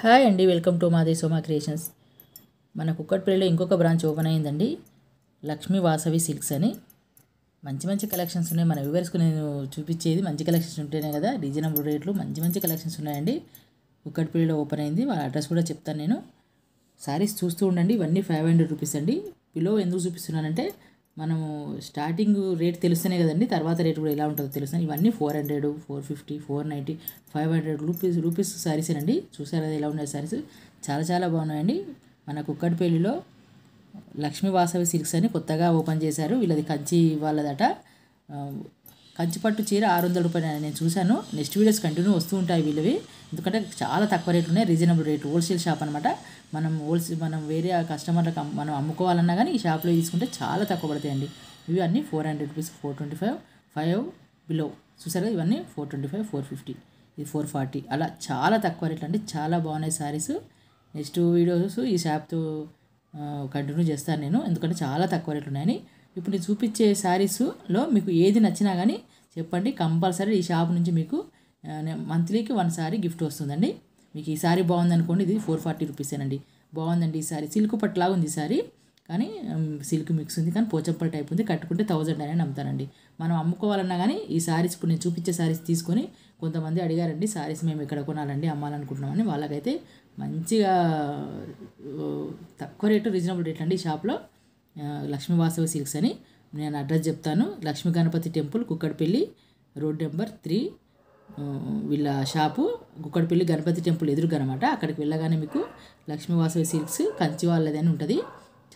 hi అండి welcome to మాదే సోమా creations మన కుక్కట్పల్లిలో ఇంకొక బ్రాంచ్ ఓపెన్ అయిందండి లక్ష్మీ వాసవి సిల్క్స్ అని మంచి మంచి కలెక్షన్స్ ఉన్నాయి మన వ్యూవర్స్కు నేను చూపించేది మంచి కలెక్షన్స్ ఉంటేనే కదా రీజనబుల్ రేట్లు మంచి మంచి కలెక్షన్స్ ఉన్నాయండి కుక్కట్పల్లిలో ఓపెన్ అయింది వాళ్ళ అడ్రస్ కూడా చెప్తాను నేను శారీస్ చూస్తూ ఉండండి ఇవన్నీ ఫైవ్ హండ్రెడ్ రూపీస్ అండి పిలో ఎందుకు చూపిస్తున్నానంటే మనము స్టార్టింగ్ రేట్ తెలుస్తేనే కదండి తర్వాత రేట్ కూడా ఎలా ఉంటుందో తెలుసు ఇవన్నీ four hundred four fifty four ninety five hundred rupees rupees saris అండి చూసారు ఎలా ఉన్నాయి శారీస్ చాలా చాలా బాగున్నాయండి మన కుక్కటిపల్లిలో లక్ష్మీ వాసవి సిల్క్స్ అని కొత్తగా ఓపెన్ చేశారు వీళ్ళది కంచి వాళ్ళదట కంచిపట్టు చీర ఆరు వందల రూపాయలు నేను చూశాను నెక్స్ట్ వీడియోస్ కంటిన్యూ వస్తూ ఉంటాయి వీళ్ళవి ఎందుకంటే చాలా తక్కువ రేట్లు ఉన్నాయి రీజనబుల్ రేట్ హోల్సేల్ షాప్ అనమాట మనం హోల్సేల్ మనం వేరే కస్టమర్లకు మనం అమ్ముకోవాలన్నా కానీ ఈ షాప్లో తీసుకుంటే చాలా తక్కువ పడతాయండి ఇవి అన్నీ four hundred rupees four twenty five five below చూసారు ఇవన్నీ four twenty five four fifty ఇది ఫోర్ ఫార్టీ అలా చాలా తక్కువ రేట్లు అండి చాలా బాగున్నాయి శారీస్ నెక్స్ట్ వీడియోస్ ఈ షాప్తో కంటిన్యూ చేస్తాను నేను ఎందుకంటే చాలా తక్కువ రేట్లు ఉన్నాయని ఇప్పుడు చూపించే శారీస్లో మీకు ఏది నచ్చినా కానీ చెప్పండి కంపల్సరీ ఈ షాప్ నుంచి మీకు మంత్లీకి వన్ సారీ గిఫ్ట్ వస్తుందండి మీకు ఈ సారీ బాగుందనుకోండి ఇది ఫోర్ ఫార్టీ రూపీసేనండి బాగుందండి ఈ సారీ సిల్క్ పట్టులాగా ఉంది ఈ సారీ కానీ సిల్క్ మిక్స్ ఉంది కానీ పోచంపల్ టైప్ ఉంది కట్టుకుంటే థౌజండ్ అనేది నమ్ముతానండి మనం అమ్ముకోవాలన్నా కానీ ఈ సారీస్ ఇప్పుడు నేను చూపించే సారీస్ తీసుకొని కొంతమంది అడిగారండి సారీస్ మేము ఇక్కడ కొనాలండి అమ్మాలనుకుంటున్నామని వాళ్ళకైతే మంచిగా తక్కువ రేటు రీజనబుల్ రేట్ అండి ఈ షాప్లో లక్ష్మీ వాసవి సిల్క్స్ అని నేను అడ్రస్ చెప్తాను Lakshmi Ganapathi temple Kukkadapalli road number three వీళ్ళ షాపు కుక్కడపల్లి గణపతి టెంపుల్ ఎదురుగా అనమాట అక్కడికి వెళ్ళగానే మీకు లక్ష్మీ వాసవి సిల్క్స్ కంచి వాళ్ళదని ఉంటుంది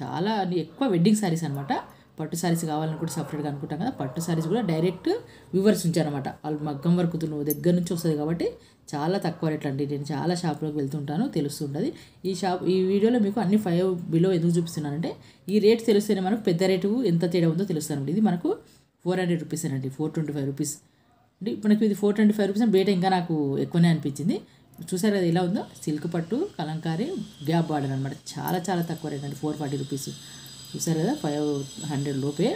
చాలా ఎక్కువ వెడ్డింగ్ శారీస్ అనమాట పట్టు శారీస్ కావాలని కూడా సపరేట్గా అనుకుంటాం కదా పట్టు శారీస్ కూడా డైరెక్ట్ వ్యూవర్స్ ఉంచారనమాట వాళ్ళు మగ్గం వరకు నువ్వు దగ్గర నుంచి వస్తుంది కాబట్టి చాలా తక్కువ రేట్లు అండి నేను చాలా షాప్లోకి వెళ్తుంటాను తెలుస్తుంటుంది ఈ షాప్ ఈ వీడియోలో మీకు అన్ని ఫైవ్ బిలో ఎందుకు చూపిస్తున్నానంటే ఈ రేట్ తెలిస్తేనే మనకు పెద్ద రేటు ఎంత తేడా ఉందో తెలుస్తానండి ఇది మనకు ఫోర్ హండ్రెడ్ రూపీస్ అండి ఫోర్ ట్వంటీ ఫైవ్ రూపీస్ అంటే మనకి ఇది ఫోర్ ట్వంటీ ఫైవ్ రూపీస్ బేట ఇంకా నాకు ఎక్కువనే అనిపించింది చూసారు కదా ఇలా ఉందో సిల్క్ పట్టు కలంకారీ గ్యాప్ బార్డర్ అనమాట చాలా చాలా తక్కువ రేట్ అండి ఫోర్ ఫార్టీ రూపీస్ చూసారు కదా ఫైవ్ హండ్రెడ్ లోపే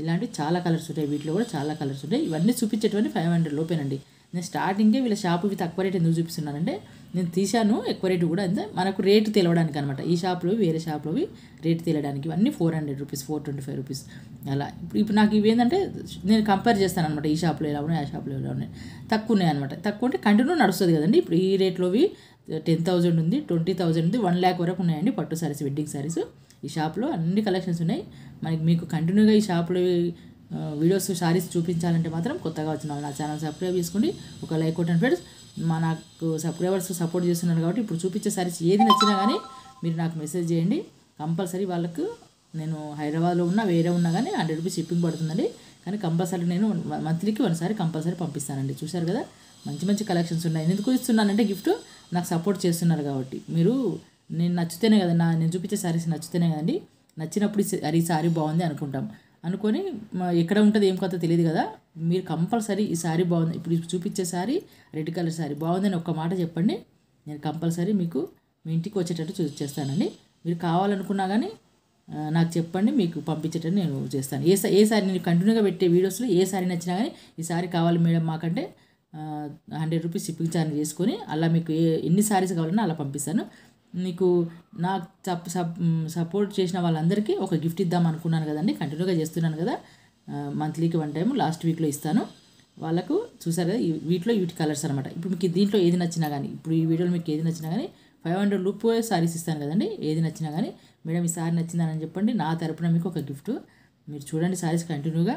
ఇలాంటివి చాలా కలర్స్ ఉంటాయి వీటిలో కూడా చాలా కలర్స్ ఉంటాయి ఇవన్నీ చూపించేటువంటి ఫైవ్ హండ్రెడ్ లోపేనండి నేను స్టార్టింగే వీళ్ళ షాప్ ఇవి తక్కువ రేట్ ఎందుకు చూపిస్తున్నానంటే నేను తీశాను ఎక్కువ రేటు కూడా అంతే మనకు రేటు తెలవడానికి అనమాట ఈ షాప్లోవి వేరే షాప్లోవి రేటు తెలియడానికి ఇవన్నీ four hundred rupees four twenty five rupees అలా ఇప్పుడు ఇప్పుడు నాకు ఏంటంటే నేను కంపేర్ చేస్తాను అనమాట ఈ షాప్లో ఎలా ఉన్నాయి ఆ షాప్లో ఎలా ఉన్నాయి తక్కువ ఉన్నాయి అనమాట తక్కువ ఉంటే కంటిన్యూ నడుస్తుంది కదండి ఇప్పుడు ఈ రేట్లోవి టెన్ థౌజండ్ ఉంది ట్వంటీ థౌజండ్ ఉంది వన్ ల్యాక్ వరకు ఉన్నాయండి పట్టు శారీస్ వెడ్డింగ్ శారీస్ ఈ షాప్లో అన్ని కలెక్షన్స్ ఉన్నాయి మనకి మీకు కంటిన్యూగా ఈ షాప్లో వీడియోస్ శారీస్ చూపించాలంటే మాత్రం కొత్తగా వచ్చిన వాళ్ళు నా ఛానల్ సబ్స్క్రైబ్ చేసుకోండి ఒక లైక్ కొట్టండి ఫ్రెండ్స్ నాకు సబ్స్క్రైబర్స్ సపోర్ట్ చేస్తున్నారు కాబట్టి ఇప్పుడు చూపించే శారీస్ ఏది నచ్చినా కానీ మీరు నాకు మెసేజ్ చేయండి కంపల్సరీ వాళ్ళకు నేను హైదరాబాద్లో ఉన్నా వేరే ఉన్నా కానీ హండ్రెడ్ రూపీస్ షిప్పింగ్ పడుతుందండి కానీ కంపల్సరీ నేను మంత్లీకి ఒకసారి కంపల్సరీ పంపిస్తానండి చూశారు కదా మంచి మంచి కలెక్షన్స్ ఉన్నాయి ఎందుకు ఇస్తున్నానంటే గిఫ్ట్ నాకు సపోర్ట్ చేస్తున్నారు కాబట్టి మీరు నేను నచ్చితేనే కదా నా నేను చూపించే శారీస్ నచ్చితేనే కదండి నచ్చినప్పుడు ఈ శారీ బాగుంది అనుకుంటాం అనుకొని ఎక్కడ ఉంటుంది ఏం కథ తెలియదు కదా మీరు కంపల్సరీ ఈ శారీ బాగుంది ఇప్పుడు చూపించే శారీ రెడ్ కలర్ శారీ బాగుందని ఒక్క మాట చెప్పండి నేను కంపల్సరీ మీకు మీ ఇంటికి వచ్చేటట్టు చూ చేస్తానండి మీరు కావాలనుకున్నా కానీ నాకు చెప్పండి మీకు పంపించేటట్టు నేను చేస్తాను ఏ ఏ సారీ నేను కంటిన్యూగా పెట్టే వీడియోస్లో ఏ సారీ నచ్చినా కానీ ఈ సారీ కావాలి మేడం మాకంటే హండ్రెడ్ రూపీస్ షిప్పింగ్ ఛార్జ్ చేసుకొని అలా మీకు ఏ ఎన్ని సారీస్ కావాలన్నా అలా పంపిస్తాను నీకు నాకు సప్ సప్ సపోర్ట్ చేసిన వాళ్ళందరికీ ఒక గిఫ్ట్ ఇద్దాం అనుకున్నాను కదండి కంటిన్యూగా చేస్తున్నాను కదా మంత్లీకి వన్ టైం లాస్ట్ వీక్లో ఇస్తాను వాళ్ళకు చూసారు కదా వీటిలో వీటి కలర్స్ అనమాట ఇప్పుడు మీకు దీంట్లో ఏది నచ్చినా కానీ ఇప్పుడు ఈ వీడియోలో మీకు ఏది నచ్చినా కానీ ఫైవ్ హండ్రెడ్ లూప్ సారీస్ ఇస్తాను కదండి ఏది నచ్చినా కానీ మేడం ఈ సారీ నచ్చిందని చెప్పండి నా తరపున మీకు ఒక గిఫ్ట్ మీరు చూడండి సారీస్ కంటిన్యూగా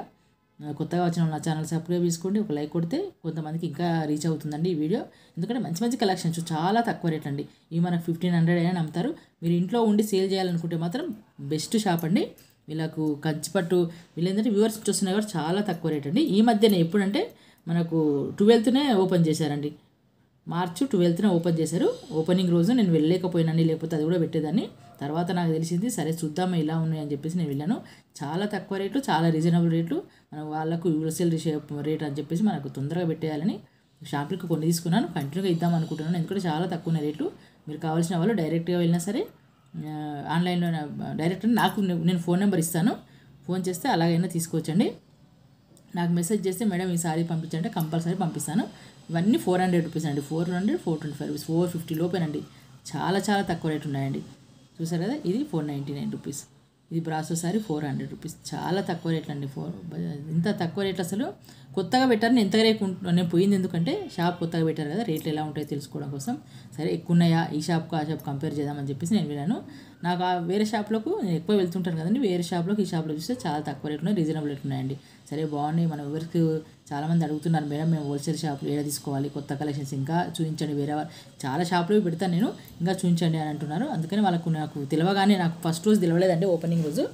కొత్తగా వచ్చిన నా ఛానల్ సబ్స్క్రైబ్ చేసుకోండి ఒక లైక్ కొడితే కొంతమందికి ఇంకా రీచ్ అవుతుందండి ఈ వీడియో ఎందుకంటే మంచి మంచి కలెక్షన్స్ చాలా తక్కువ రేట్ అండి ఇవి మనకు ఫిఫ్టీన్ హండ్రెడ్ అయినా నమ్ముతారు మీరు ఇంట్లో ఉండి సేల్ చేయాలనుకుంటే మాత్రం బెస్ట్ షాప్ అండి వీళ్ళకు కంచిపట్టు వీళ్ళు ఏంటంటే వ్యూవర్స్ చూస్తున్నా కూడా చాలా తక్కువ రేట్ అండి ఈ మధ్యనే ఎప్పుడంటే మనకు ట్వెల్త్నే ఓపెన్ చేశారండి మార్చ్ ట్వెల్త్నే ఓపెన్ చేశారు ఓపెనింగ్ రోజు నేను వెళ్ళలేకపోయినా లేకపోతే అది కూడా పెట్టేదాన్ని తర్వాత నాకు తెలిసింది సరే చూద్దాం ఇలా ఉన్నాయి అని చెప్పేసి నేను వెళ్ళాను చాలా తక్కువ రేట్లు చాలా రీజనబుల్ రేట్లు మనం వాళ్ళకు యూనివర్సల్ రేట్ అని చెప్పేసి మనకు తొందరగా పెట్టేయాలని షాపులకు కొన్ని తీసుకున్నాను కంటిన్యూగా ఇద్దాం అనుకుంటున్నాను ఎందుకంటే చాలా తక్కువ ఉన్న రేట్లు మీరు కావాల్సిన వాళ్ళు డైరెక్ట్గా వెళ్ళినా సరే ఆన్లైన్లో డైరెక్ట్ నాకు నేను ఫోన్ నెంబర్ ఇస్తాను ఫోన్ చేస్తే అలాగైనా తీసుకోవచ్చండి నాకు మెసేజ్ చేస్తే మేడం ఈ సారీ పంపించంటే కంపల్సరీ పంపిస్తాను ఇవన్నీ ఫోర్ హండ్రెడ్ రూపీస్ అండి four hundred four twenty five rupees four fifty లోపేనండి చాలా చాలా తక్కువ రేట్ ఉన్నాయండి చూసారు కదా ఇది ఫోర్ నైంటీ నైన్ రూపీస్ ఇది brasso sari four hundred rupees చాలా తక్కువ రేట్లు అండి ఫోర్ ఇంత తక్కువ రేట్లు అసలు కొత్తగా పెట్టారు నేను ఎంత రేపు నేను పోయింది ఎందుకంటే షాప్ కొత్తగా పెట్టారు కదా రేట్లు ఎలా ఉంటాయో తెలుసుకోవడం కోసం సరే ఎక్కువ ఉన్నాయా ఈ షాప్కి ఆ షాప్ కంపేర్ చేద్దామని చెప్పేసి నేను వెళ్ళాను నాకు ఆ వేరే షాప్లకు నేను ఎక్కువ వెళ్తుంటాను కదండి వేరే షాప్లోకి ఈ షాప్లో చూస్తే చాలా తక్కువ రేట్లు ఉన్నాయి రీజనబుల్ రేట్లు ఉన్నాయండి సరే బాగున్నాయి మనం ఎవరికి చాలామంది అడుగుతున్నారు మేడం మేము హోల్సేల్ షాప్లు ఏడా తీసుకోవాలి కొత్త కలెక్షన్స్ ఇంకా చూపించండి వేరే చాలా షాపులు పెడతాను నేను ఇంకా చూపించండి అని అంటున్నారు అందుకని వాళ్ళకు నాకు తెలియగానే నాకు ఫస్ట్ రోజు తెలియలేదండి ఓపెనింగ్ రోజు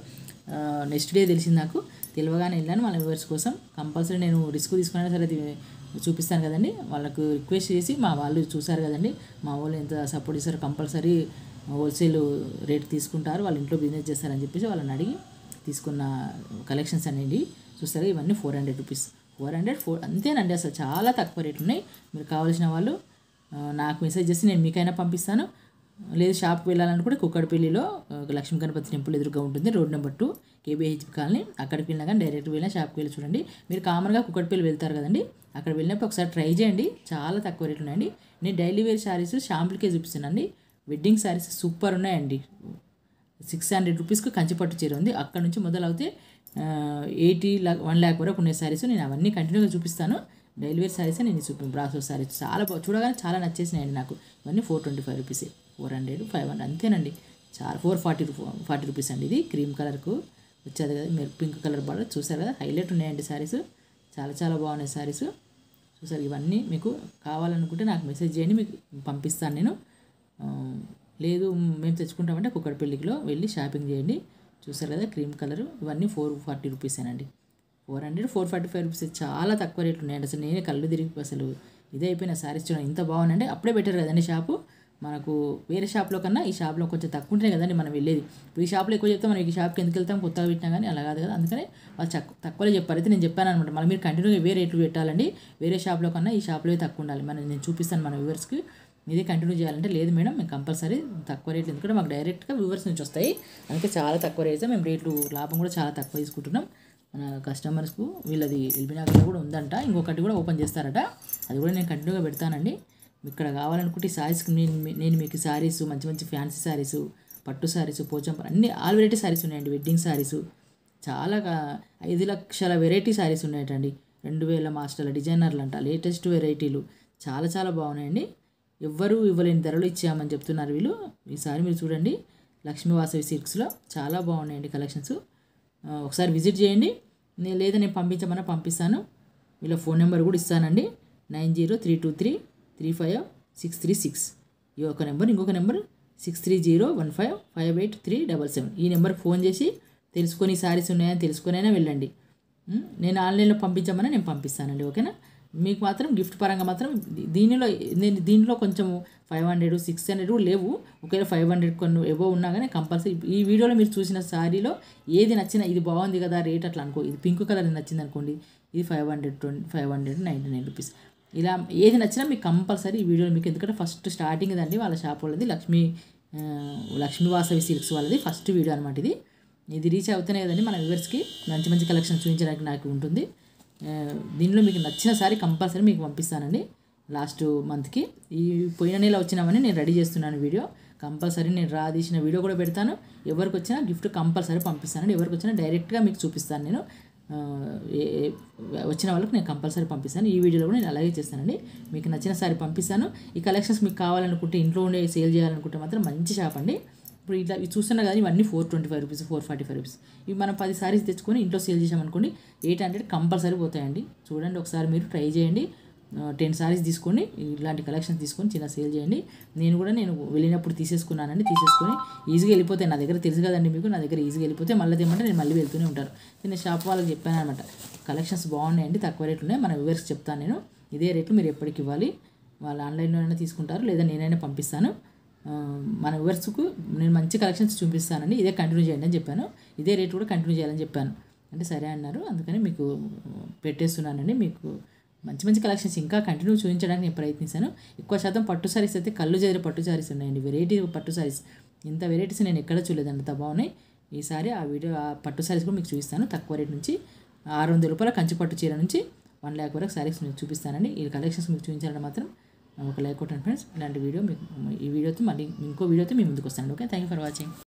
నెక్స్ట్ డే తెలిసింది నాకు తెలియగానే వెళ్ళాను వాళ్ళ వ్యూవర్స్ కోసం కంపల్సరీ నేను రిస్క్ తీసుకున్నా సరే చూపిస్తాను కదండి వాళ్ళకు రిక్వెస్ట్ చేసి మా వాళ్ళు చూసారు కదండి మా వాళ్ళు ఎంత సపోర్ట్ చేశారు కంపల్సరీ హోల్సేల్ రేట్ తీసుకుంటారు వాళ్ళ ఇంట్లో బిజినెస్ చేస్తారని చెప్పేసి వాళ్ళని అడిగి తీసుకున్న కలెక్షన్స్ అనేవి చూస్తారు ఇవన్నీ four hundred rupees four hundred four అంతేనండి అసలు చాలా తక్కువ రేట్లు ఉన్నాయి మీరు కావాల్సిన వాళ్ళు నాకు మెసేజ్ చేసి నేను మీకైనా పంపిస్తాను లేదు షాప్కి వెళ్ళాలనుకుంటే కుక్కడపల్లిలో లక్ష్మీ గణపతి టెంపుల్ ఎదురుగా ఉంటుంది road number two KBH colony అక్కడికి వెళ్ళినా కానీ డైరెక్ట్ వెళ్ళినా షాప్కి వెళ్ళి చూడండి మీరు కామన్గా కుక్కడపల్లి వెళ్తారు కదండి అక్కడ వెళ్ళినప్పుడు ఒకసారి ట్రై చేయండి చాలా తక్కువ రేట్లు ఉన్నాయండి నేను డైలీ వేర్ శారీస్ షాంపుల్కే చూపిస్తున్నాను వెడ్డింగ్ శారీస్ సూపర్ ఉన్నాయండి సిక్స్ హండ్రెడ్ రూపీస్కి కంచిపట్టు చీర ఉంది అక్కడ నుంచి మొదలవుతే ఎయిటీ లాక్ వన్ ల్యాక్ వరకు ఉన్న శారీస్ నేను అవన్నీ కంటిన్యూగా చూపిస్తాను డైలీ వేర్ శారీస్ నేను చూపించాను బ్రాసో శారీస్ చాలా చూడగానే చాలా నచ్చేసినాయండి నాకు ఇవన్నీ ఫోర్ ట్వంటీ ఫైవ్ రూపీసే ఫోర్ హండ్రెడ్ ఫైవ్ హండ్రెడ్ అంతేనండి చాలా ఫోర్ ఫార్టీ ఫార్టీ రూపీస్ అండి ఇది క్రీమ్ కలర్కు వచ్చేది కదా మీరు పింక్ కలర్ బార్డర్ చూసారు కదా హైలైట్ ఉన్నాయండి శారీస్ చాలా చాలా బాగున్నాయి శారీస్ చూసారు ఇవన్నీ మీకు కావాలనుకుంటే నాకు మెసేజ్ చేయండి మీకు పంపిస్తాను నేను లేదు మేము తెచ్చుకుంటామంటే పెళ్ళికిలో వెళ్ళి షాపింగ్ చేయండి చూసారు కదా క్రీమ్ కలర్ ఇవన్నీ ఫోర్ ఫార్టీ రూపీస్ అండి four hundred four forty five rupees చాలా తక్కువ రేట్లు ఉన్నాయండి అసలు నేనే కళ్ళు తిరిగి అసలు ఇదే అయిపోయిన శారీస్ చూడండి ఇంత బాగుందండి అప్పుడే బెటర్ కదండి షాపు మనకు వేరే షాప్లో కన్నా ఈ షాప్లో కొంచెం తక్కువ ఉంటాయి కదండి మనం వెళ్ళేది ఇప్పుడు ఈ షాప్లో ఎక్కువ చెప్తే మనం ఈ షాప్కి ఎందుకు వెళ్తాం కొత్తగా పెట్టినా కానీ అలా కాదు కదా అందుకని వాళ్ళు తక్కువలో చెప్పారు అయితే నేను చెప్పాను అనమాట మళ్ళీ మీరు కంటిన్యూగా వేరే రేట్లు పెట్టాలండి వేరే షాప్లో కన్నా ఈ షాప్లో తక్కువ ఉండాలి మనం నేను చూపిస్తాను మన వ్యూవర్స్కి మీదే కంటిన్యూ చేయాలంటే లేదు మేడం మేము కంపల్సరీ తక్కువ రేట్లు ఎందుకంటే మాకు డైరెక్ట్గా వ్యూవర్స్ నుంచి వస్తాయి అందుకే చాలా తక్కువ రేట్స్ మేము రేట్లు లాభం కూడా చాలా తక్కువ తీసుకుంటున్నాం మన కస్టమర్స్కు వీళ్ళది ఎల్బినాగర్లో కూడా ఉందంట ఇంకొకటి కూడా ఓపెన్ చేస్తారట అది కూడా నేను కంటిన్యూగా పెడతానండి ఇక్కడ కావాలనుకుంటే సారీస్కి నేను నేను మీకు సారీస్ మంచి మంచి ఫ్యాన్సీ సారీస్ పట్టు శారీస్ పోచంప అన్ని ఆల్ వెరైటీ సారీస్ ఉన్నాయండి వెడ్డింగ్ సారీస్ చాలా ఐదు లక్షల వెరైటీ సారీస్ ఉన్నాయటండి రెండు వేల మాస్టర్ల డిజైనర్లు అంట లేటెస్ట్ వెరైటీలు చాలా చాలా బాగున్నాయండి ఎవ్వరూ ఇవ్వలేని ధరలు ఇచ్చామని చెప్తున్నారు వీళ్ళు ఈసారి మీరు చూడండి లక్ష్మీవాసవి సిల్క్స్లో చాలా బాగున్నాయండి కలెక్షన్స్ ఒకసారి విజిట్ చేయండి నేను లేదా నేను పంపించమన్నా పంపిస్తాను వీళ్ళ ఫోన్ నెంబర్ కూడా ఇస్తానండి nine zero three two three three five six three six ఈ ఒక నెంబర్ ఇంకొక number six three zero one five five eight three double seven ఈ నెంబర్కి ఫోన్ చేసి తెలుసుకొని సారీస్ ఉన్నాయని తెలుసుకునైనా వెళ్ళండి నేను ఆన్లైన్లో పంపించమన్నా నేను పంపిస్తానండి ఓకేనా మీకు మాత్రం గిఫ్ట్ పరంగా మాత్రం దీనిలో నేను దీనిలో కొంచెం ఫైవ్ హండ్రెడ్ సిక్స్ హండ్రెడ్ లేవు ఒకవేళ ఫైవ్ హండ్రెడ్ కొన్ని ఎవో ఉన్నా కానీ కంపల్సరీ ఈ వీడియోలో మీరు చూసిన శారీలో ఏది నచ్చినా ఇది బాగుంది కదా రేట్ అట్లా అనుకో ఇది పింక్ కలర్ నచ్చింది అనుకోండి ఇది five hundred twenty five hundred ninety nine rupees ఇలా ఏది నచ్చినా మీకు కంపల్సరీ ఈ వీడియోలో మీకు ఎందుకంటే ఫస్ట్ స్టార్టింగ్ దండి వాళ్ళ షాప్ వాళ్ళది లక్ష్మీ లక్ష్మీ వాసవి సిల్క్స్ వాళ్ళది ఫస్ట్ వీడియో అనమాట ఇది ఇది రీచ్ అవుతున్నాయి కదండి మన వ్యూవర్స్కి మంచి మంచి కలెక్షన్ చూపించడానికి నాకు ఉంటుంది దీనిలో మీకు నచ్చిన సారీ కంపల్సరీ మీకు పంపిస్తానండి లాస్ట్ మంత్కి ఈ పోయిన నెల వచ్చినామని నేను రెడీ చేస్తున్నాను వీడియో కంపల్సరీ నేను రా తీసిన వీడియో కూడా పెడతాను ఎవరికి వచ్చినా గిఫ్ట్ కంపల్సరీ పంపిస్తానండి ఎవరికి వచ్చినా డైరెక్ట్గా మీకు చూపిస్తాను నేను వచ్చిన వాళ్ళకి నేను కంపల్సరీ పంపిస్తాను ఈ వీడియోలో కూడా నేను అలాగే చేస్తానండి మీకు నచ్చిన సారీ పంపిస్తాను ఈ కలెక్షన్స్ మీకు కావాలనుకుంటే ఇంట్లో ఉండే సేల్ చేయాలనుకుంటే మాత్రం మంచి షాప్ అండి ఇప్పుడు ఇట్లా ఇవి చూస్తున్నా కానీ ఇవన్నీ four twenty five rupees four forty five rupees ఇవి మనం పది సారీస్ తెచ్చుకొని ఇంట్లో సేల్ చేసామనుకోండి ఎయిట్ హండ్రెడ్ కంపల్సరీ పోతాయండి చూడండి ఒకసారి మీరు ట్రై చేయండి టెన్ సారీస్ తీసుకొని ఇలాంటి కలెక్షన్స్ తీసుకొని చిన్న సేల్ చేయండి నేను కూడా నేను వెళ్ళినప్పుడు తీసేసుకున్నానండి తీసేసుకొని ఈజీగా వెళ్ళిపోతాయి నా దగ్గర తెలుసు కదండి మీకు నా దగ్గర ఈజీగా వెళ్ళిపోతే మళ్ళీ ఏమంటే నేను మళ్ళీ వెళ్తూనే ఉంటాను నేను షాప్ వాళ్ళకి చెప్పాను అనమాట కలెక్షన్స్ బాగున్నాయండి తక్కువ రేట్లు ఉన్నాయి మన వివర్స్ చెప్తాను నేను ఇదే రేట్లు మీరు ఎప్పటికి ఇవ్వాలి వాళ్ళు ఆన్లైన్లో అయినా తీసుకుంటారు లేదా నేనైనా పంపిస్తాను మన వివర్స్కు నేను మంచి కలెక్షన్స్ చూపిస్తానండి ఇదే కంటిన్యూ చేయండి అని చెప్పాను ఇదే రేట్ కూడా కంటిన్యూ చేయాలని చెప్పాను అంటే సరే అన్నారు అందుకని మీకు పెట్టేస్తున్నానండి మీకు మంచి మంచి కలెక్షన్స్ ఇంకా కంటిన్యూ చూపించడానికి నేను ప్రయత్నిస్తాను ఎక్కువ శాతం పట్టు సారీస్ అయితే కళ్ళు చేరి పట్టు సారీస్ ఉన్నాయండి వెరైటీ పట్టు సారీస్ ఇంత వెరైటీస్ నేను ఎక్కడ చూడలేదండి బాగున్నాయి ఈసారి ఆ వీడియో ఆ పట్టు సారీస్ కూడా మీకు చూపిస్తాను తక్కువ రేట్ నుంచి ఆరు వందల రూపాయల కంచి పట్టు చీర నుంచి వన్ ల్యాక్ వరకు శారీస్ మీకు చూపిస్తానండి ఈ కలెక్షన్స్ మీకు చూపించాలంటే మాత్రం ఒక లైక్ కొట్టండి ఫ్రెండ్స్ ఇలాంటి వీడియో మీకు ఈ వీడియోతో మళ్ళీ ఇంకో వీడియోతో మీ ముందుకు వస్తాను okay thank you for watching